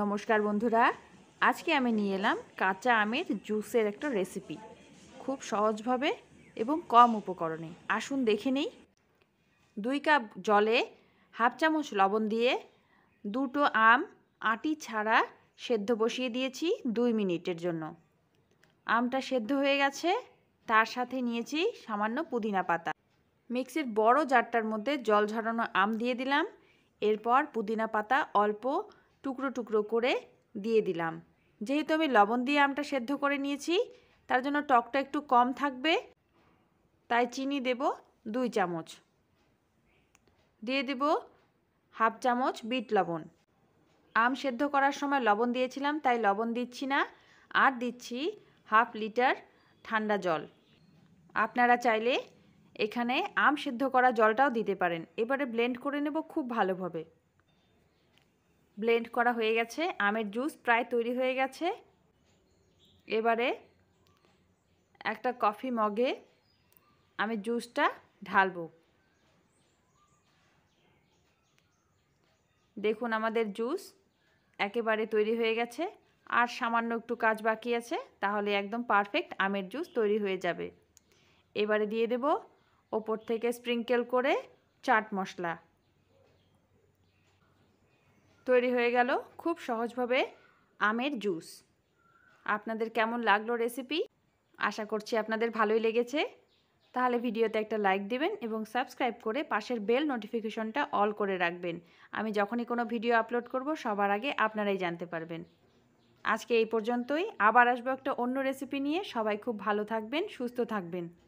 নমস্কার বন্ধুরা আজকে আমি নিয়ে এলাম কাঁচা আমের জুসের একটা রেসিপি খুব সহজভাবে এবং কম উপকরণে আসুন দেখে নিই দুই কাপ জলে হাফ চামচ লবণ দিয়ে দুটো আম আটি ছাড়া সেদ্ধ বসিয়ে দিয়েছি দুই মিনিটের জন্য আমটা সেদ্ধ হয়ে গেছে তার সাথে নিয়েছি সামান্য পুদিনা পাতা মিক্সির বড় জারটার মধ্যে জল ঝরানো আম দিয়ে দিলাম এরপর পুদিনা পাতা অল্প টুকরো টুকরো করে দিয়ে দিলাম যেহেতু আমি লবণ দিয়ে আমটা সেদ্ধ করে নিয়েছি তার জন্য টকটা একটু কম থাকবে তাই চিনি দেব দুই চামচ দিয়ে দেব হাফ চামচ বিট লবণ আম সেদ্ধ করার সময় লবণ দিয়েছিলাম তাই লবণ দিচ্ছি না আর দিচ্ছি হাফ লিটার ঠান্ডা জল আপনারা চাইলে এখানে আম সেদ্ধ করা জলটাও দিতে পারেন এবারে ব্লেন্ড করে নেব খুব ভালোভাবে ব্লেন্ড করা হয়ে গেছে আমের জুস প্রায় তৈরি হয়ে গেছে এবারে একটা কফি মগে আমি জুসটা ঢালব দেখুন আমাদের জুস একেবারে তৈরি হয়ে গেছে আর সামান্য একটু কাজ বাকি আছে তাহলে একদম পারফেক্ট আমের জুস তৈরি হয়ে যাবে এবারে দিয়ে দেব ওপর থেকে স্প্রিঙ্কেল করে চাট মশলা তৈরি হয়ে গেল খুব সহজভাবে আমের জুস আপনাদের কেমন লাগলো রেসিপি আশা করছি আপনাদের ভালোই লেগেছে তাহলে ভিডিওতে একটা লাইক দিবেন এবং সাবস্ক্রাইব করে পাশের বেল নোটিফিকেশনটা অল করে রাখবেন আমি যখনই কোনো ভিডিও আপলোড করব সবার আগে আপনারাই জানতে পারবেন আজকে এই পর্যন্তই আবার আসবো একটা অন্য রেসিপি নিয়ে সবাই খুব ভালো থাকবেন সুস্থ থাকবেন